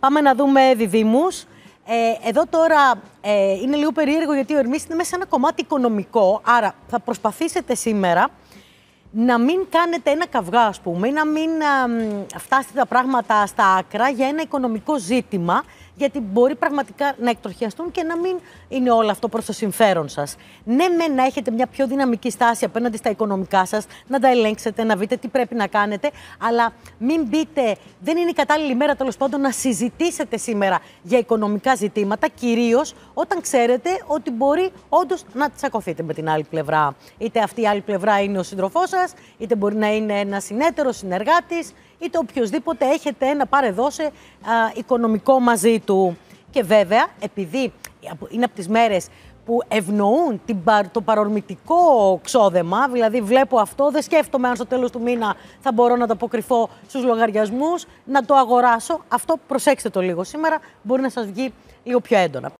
Πάμε να δούμε διδήμους. Ε, εδώ τώρα ε, είναι λίγο περίεργο γιατί ο Ερμής είναι μέσα σε ένα κομμάτι οικονομικό, άρα θα προσπαθήσετε σήμερα να μην κάνετε ένα καυγά, ας πούμε, ή να μην α, φτάσετε τα πράγματα στα άκρα για ένα οικονομικό ζήτημα, γιατί μπορεί πραγματικά να εκτροχιαστούν και να μην είναι όλο αυτό προς το συμφέρον σας. Ναι, με να έχετε μια πιο δυναμική στάση απέναντι στα οικονομικά σας, να τα ελέγξετε, να δείτε τι πρέπει να κάνετε, αλλά μην μπείτε, δεν είναι η κατάλληλη μέρα τέλος πάντων να συζητήσετε σήμερα για οικονομικά ζητήματα, κυρίως όταν ξέρετε ότι μπορεί όντως να τσακωθείτε με την άλλη πλευρά. Είτε αυτή η άλλη πλευρά είναι ο σύντροφός σας, είτε μπορεί να είναι ένας συνέτερος συνεργάτης, είτε οποιοδήποτε έχετε ένα πάρε οικονομικό μαζί του. Και βέβαια, επειδή είναι από τις μέρες που ευνοούν την, το παρορμητικό ξόδεμα, δηλαδή βλέπω αυτό, δεν σκέφτομαι αν στο τέλος του μήνα θα μπορώ να το αποκριθώ στους λογαριασμούς, να το αγοράσω. Αυτό προσέξτε το λίγο σήμερα, μπορεί να σας βγει λίγο πιο έντονα.